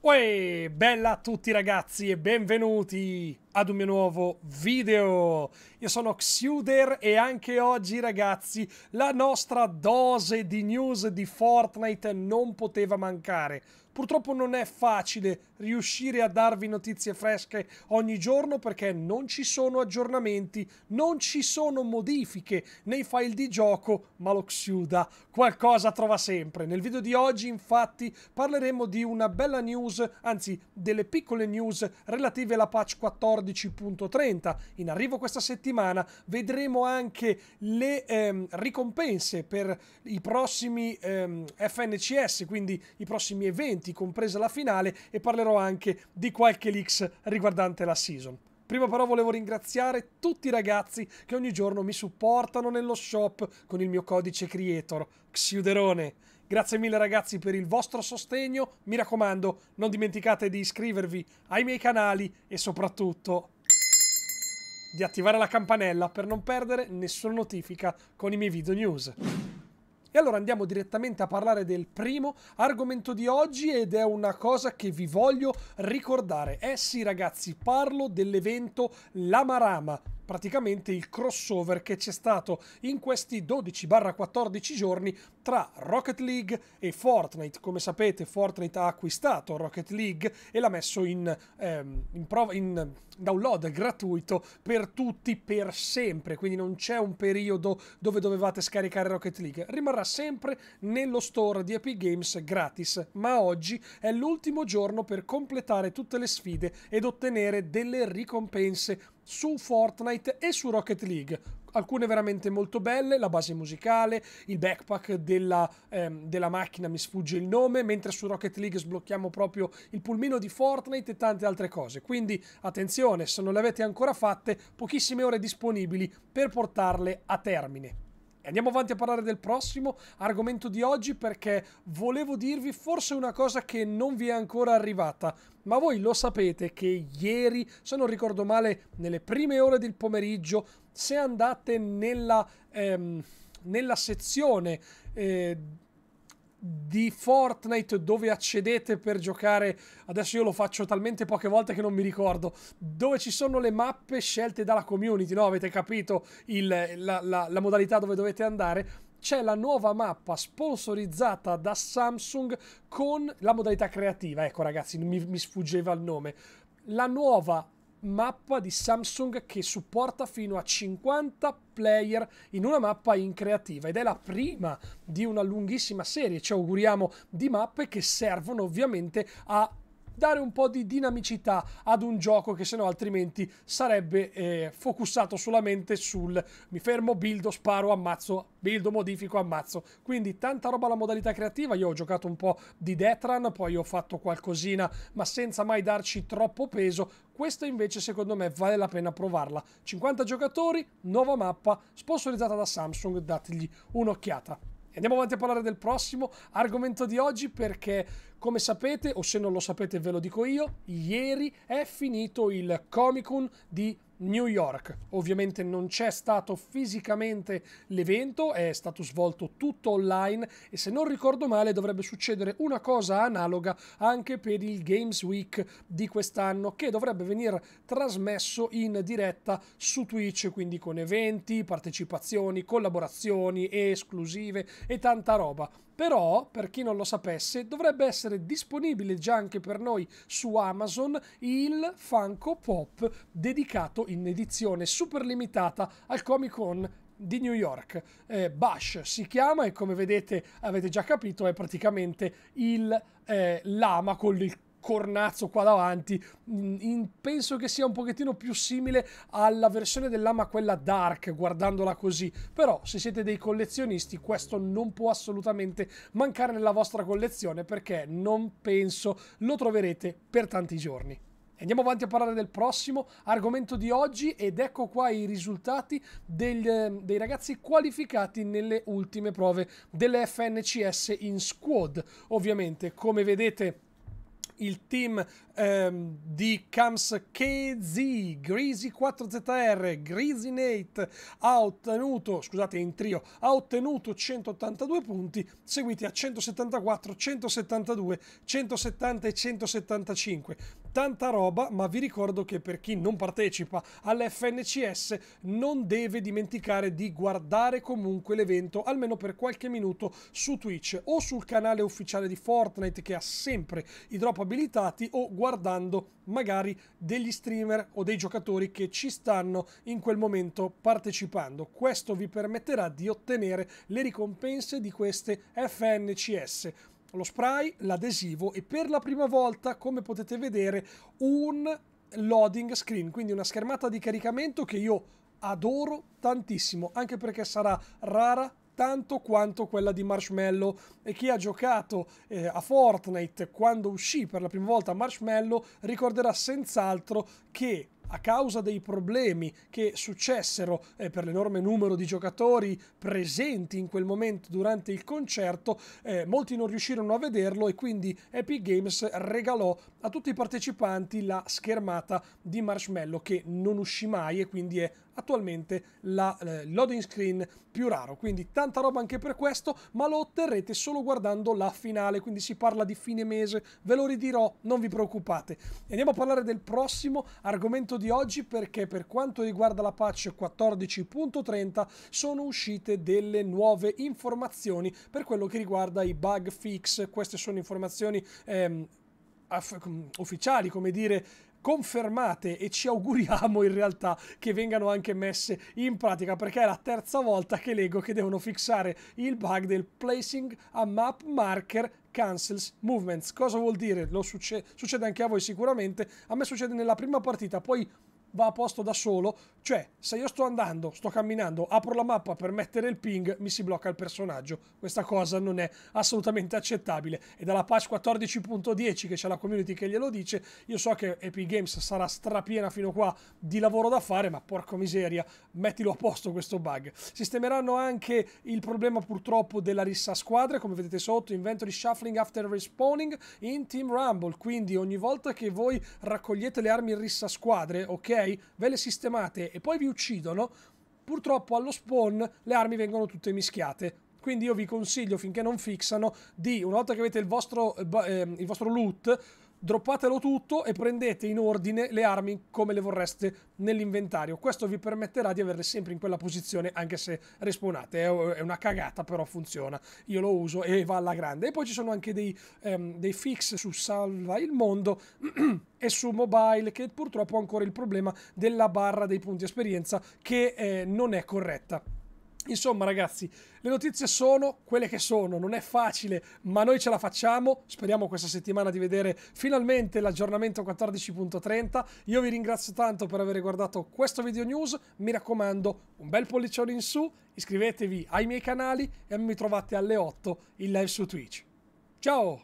Uè, bella a tutti ragazzi e benvenuti ad un mio nuovo video. Io sono Xuder e anche oggi ragazzi la nostra dose di news di Fortnite non poteva mancare Purtroppo non è facile riuscire a darvi notizie fresche ogni giorno perché non ci sono aggiornamenti, non ci sono modifiche nei file di gioco, ma lo Xiuda qualcosa trova sempre. Nel video di oggi infatti parleremo di una bella news, anzi delle piccole news relative alla patch 14.30. In arrivo questa settimana vedremo anche le ehm, ricompense per i prossimi ehm, FNCS, quindi i prossimi eventi eventi, compresa la finale, e parlerò anche di qualche leaks riguardante la season. Prima però volevo ringraziare tutti i ragazzi che ogni giorno mi supportano nello shop con il mio codice creator, Xiuderone. Grazie mille ragazzi per il vostro sostegno, mi raccomando non dimenticate di iscrivervi ai miei canali e soprattutto di attivare la campanella per non perdere nessuna notifica con i miei video news. E allora andiamo direttamente a parlare del primo argomento di oggi ed è una cosa che vi voglio ricordare. Eh sì ragazzi, parlo dell'evento Lamarama praticamente il crossover che c'è stato in questi 12-14 giorni tra Rocket League e Fortnite. Come sapete Fortnite ha acquistato Rocket League e l'ha messo in, ehm, in, prov- in download gratuito per tutti per sempre, quindi non c'è un periodo dove dovevate scaricare Rocket League, rimarrà sempre nello store di Epic Games gratis, ma oggi è l'ultimo giorno per completare tutte le sfide ed ottenere delle ricompense su Fortnite e su Rocket League. Alcune veramente molto belle, la base musicale, il backpack della, ehm, della macchina, mi sfugge il nome, mentre su Rocket League sblocchiamo proprio il pulmino di Fortnite e tante altre cose. Quindi attenzione, se non le avete ancora fatte, pochissime ore disponibili per portarle a termine andiamo avanti a parlare del prossimo argomento di oggi perché volevo dirvi forse una cosa che non vi è ancora arrivata. Ma voi lo sapete che ieri, se non ricordo male, nelle prime ore del pomeriggio, se andate nella, ehm, nella sezione eh, di Fortnite dove accedete per giocare. Adesso io lo faccio talmente poche volte che non mi ricordo. Dove ci sono le mappe scelte dalla community, no? Avete capito il, la, la, la modalità dove dovete andare? c'è la nuova mappa sponsorizzata da Samsung con la modalità creativa. Ecco ragazzi, mi, mi, sfuggeva il nome. La nuova mappa di Samsung che supporta fino a 50 player in una mappa in creativa ed è la prima di una lunghissima serie. Ci auguriamo di mappe che servono ovviamente a dare un po' di dinamicità ad un gioco che se no altrimenti sarebbe eh, focussato solamente sul mi fermo, buildo, sparo, ammazzo, buildo, modifico, ammazzo. Quindi tanta roba alla modalità creativa, io ho giocato un po' di Detran, poi ho fatto qualcosina, ma senza mai darci troppo peso. Questa invece secondo me vale la pena provarla. 50 giocatori, nuova mappa, sponsorizzata da Samsung, dategli un'occhiata andiamo avanti a parlare del prossimo argomento di oggi perché, come sapete, o se non lo sapete ve lo dico io, ieri è finito il Comic Con di New York. Ovviamente non c'è stato fisicamente l'evento, è stato svolto tutto online e se non ricordo male dovrebbe succedere una cosa analoga anche per il Games Week di quest'anno che dovrebbe venire trasmesso in diretta su Twitch, quindi con eventi, partecipazioni, collaborazioni, esclusive e tanta roba però per chi non lo sapesse dovrebbe essere disponibile già anche per noi su Amazon il Funko Pop dedicato in edizione super limitata al Comic Con di New York. Eh, Bash si chiama e come vedete avete già capito è praticamente il eh, lama con il cornazzo qua davanti. In, mm, in, penso che sia un pochettino più simile alla versione dell'ama quella dark, guardandola così. Però se siete dei collezionisti, questo non può assolutamente mancare nella vostra collezione perché non penso lo troverete per tanti giorni. Andiamo avanti a parlare del prossimo argomento di oggi ed ecco qua i risultati del, ehm, dei ragazzi qualificati nelle ultime prove delle FNCS in squad. Ovviamente, come vedete il team ehm, di Kams KZ, Greasy 4ZR, Greasy Nate ha ottenuto, scusate, in trio, ha ottenuto 182 punti, seguiti a 174, 172, 170 e 175 tanta roba, ma vi ricordo che per chi non partecipa all'FNCS non deve dimenticare di guardare comunque l'evento, almeno per qualche minuto, su Twitch o sul canale ufficiale di Fortnite che ha sempre i drop abilitati o guardando magari degli streamer o dei giocatori che ci stanno in quel momento partecipando. Questo vi permetterà di ottenere le ricompense di queste FNCS lo spray, l'adesivo e per la prima volta, come potete vedere, un loading screen, quindi una schermata di caricamento che io adoro tantissimo, anche perché sarà rara tanto quanto quella di Marshmallow e chi ha giocato eh, a Fortnite quando uscì per la prima volta Marshmallow ricorderà senz'altro che a causa dei problemi che successero eh, per l'enorme numero di giocatori presenti in quel momento durante il concerto, eh, molti non riuscirono a vederlo e quindi Epic Games regalò a tutti i partecipanti la schermata di Marshmallow che non uscì mai e quindi è attualmente la eh, loading screen più raro. Quindi tanta roba anche per questo, ma lo otterrete solo guardando la finale, quindi si parla di fine mese, ve lo ridirò, non vi preoccupate. Andiamo a parlare del prossimo argomento di oggi perché per quanto riguarda la patch 14.30 sono uscite delle nuove informazioni per quello che riguarda i bug fix. Queste sono informazioni ehm, ufficiali, come dire, confermate e ci auguriamo in realtà che vengano anche messe in pratica perché è la terza volta che leggo che devono fissare il bug del placing a map marker cancels movements. Cosa vuol dire? Lo succe- succede anche a voi sicuramente, a me succede nella prima partita, poi va a posto da solo, cioè se io sto andando, sto camminando, apro la mappa per mettere il ping, mi si blocca il personaggio. Questa cosa non è assolutamente accettabile e dalla patch 14.10 che c'è la community che glielo dice, io so che Epic Games sarà strapiena fino qua di lavoro da fare, ma porco miseria, mettilo a posto questo bug. Sistemeranno anche il problema purtroppo della rissa squadre, come vedete sotto, inventory shuffling after respawning in Team Rumble, quindi ogni volta che voi raccogliete le armi in rissa squadre, ok? Ve le sistemate e poi vi uccidono, purtroppo allo spawn le armi vengono tutte mischiate. Quindi io vi consiglio, finché non fixano, di, una volta che avete il vostro, eh, ehm, il vostro loot, droppatelo tutto e prendete in ordine le armi come le vorreste nell'inventario. Questo vi permetterà di averle sempre in quella posizione anche se respawnate. È una cagata però funziona. Io lo uso e va alla grande. E poi ci sono anche dei, um, dei fix su Salva il Mondo e su mobile che purtroppo ha ancora il problema della barra dei punti esperienza che eh, non è corretta. Insomma, ragazzi, le notizie sono quelle che sono, non è facile, ma noi ce la facciamo. Speriamo questa settimana di vedere finalmente l'aggiornamento 14.30. Io vi ringrazio tanto per aver guardato questo video news. Mi raccomando, un bel pollicione in su, iscrivetevi ai miei canali e mi trovate alle 8 in live su Twitch. Ciao!